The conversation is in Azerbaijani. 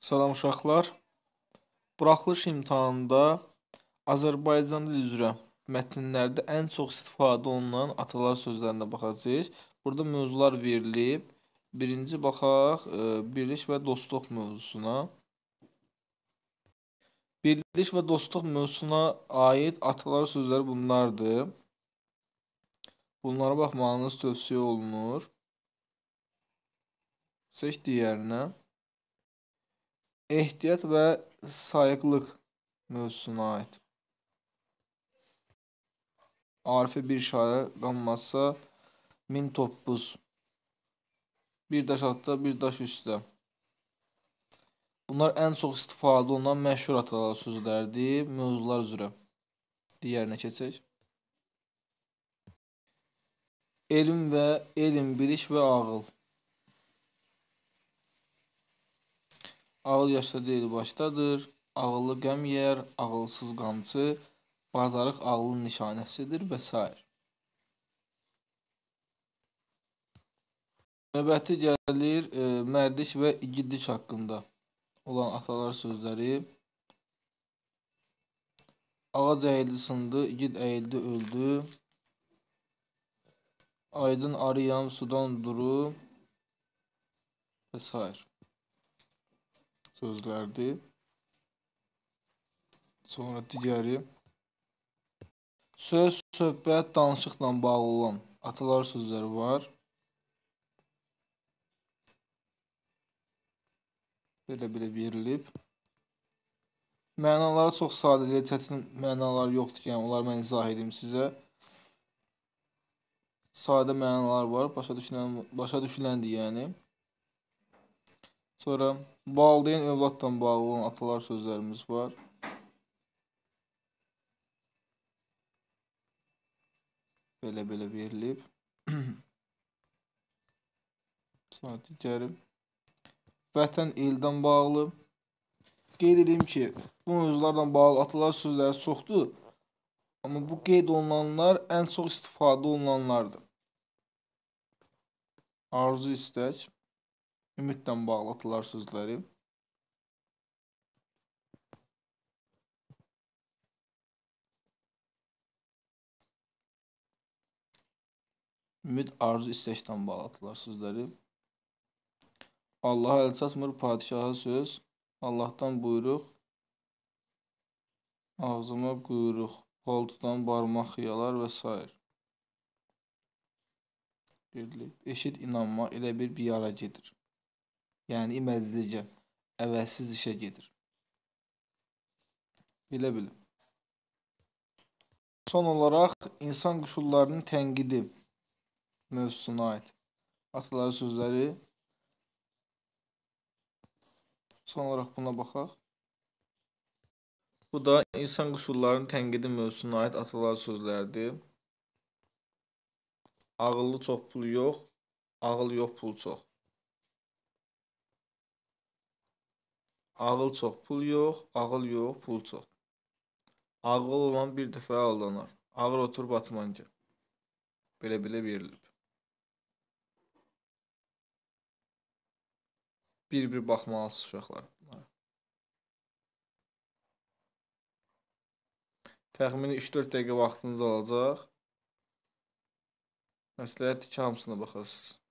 Salam uşaqlar. Buraxılış imtahanında Azərbaycan dili üzrə mətnlərdə ən çox istifadə olunan atalar sözlərinə baxacağıq. Burada mövzular verilib. Birinci baxaq, e, birlik və dostluq mövzusuna. Birlik və dostluq mövzusuna aid atalar sözləri bunlardır. Bunlara baxmağınız tövsiyə olunur. Seç digərinə. Ehtiyat və sayıqlıq mövzusuna aid. Arifə bir şayə qanmazsa, min top buz. Bir daş atda, bir daş üstdə. Bunlar ən çox istifadə olunan məşhur atalar sözlərdir, mövzular üzrə. Digərinə keçək. Elm və elm, biliş və ağıl. Ağıl yaşda deyil başdadır, ağıllı qəm yeyər, ağılsız qamçı, bazarıq ağlın nişanəsidir və s. Növbəti gəlir e, mərdiş və igidlik haqqında olan atalar sözləri. Ağac əyildi sındı, igid əyildi öldü. Aydın arıyam sudan duru və s sözlərdir. Sonra digəri söz, söhbət, danışıqla bağlı olan atalar sözləri var. Belə-belə verilib. Mənaları çox sadədir, çətin mənalar yoxdur ki, yəni onları mən izah edim sizə. Sadə mənalar var, başa düşülən başa düşüləndir, yəni. Sonra valideyn övladla bağlı olan atalar sözlərimiz var. Belə-belə verilib. Sonra digəri vətən eldən bağlı. Qeyd edeyim ki, bu mövzularla bağlı atalar sözləri çoxdur. Amma bu qeyd olunanlar ən çox istifadə olunanlardır. Arzu istək. Ümidlə bağladılar sözləri. Ümid, arzu, istəklə bağladılar sözləri. Allaha əl çatmır padişaha söz, Allahdan buyruq, ağzıma quyruq, paltudan barmaq xiyalar və s. Eşit inanma elə bir bir yara gedir. Yəni iməzlicə, əvəzsiz işə gedir. Bilə-bilə. Son olaraq insan qüsurlarının tənqidi mövzusuna aid ataları sözləri Son olaraq buna baxaq. Bu da insan qüsurlarının tənqidi mövzusuna aid atalar sözləridir. Ağıllı çox pul yox, ağıl yox pul çox. Ağıl çox, pul yox, ağıl yox, pul çox. Ağıl olan bir dəfə aldanar. Ağır otur batmanca. Belə-belə verilib. Bir-bir baxmalısınız uşaqlar. Təxmini 3-4 dəqiqə vaxtınız olacaq. Məsləhət ki, hamısına baxarsınız.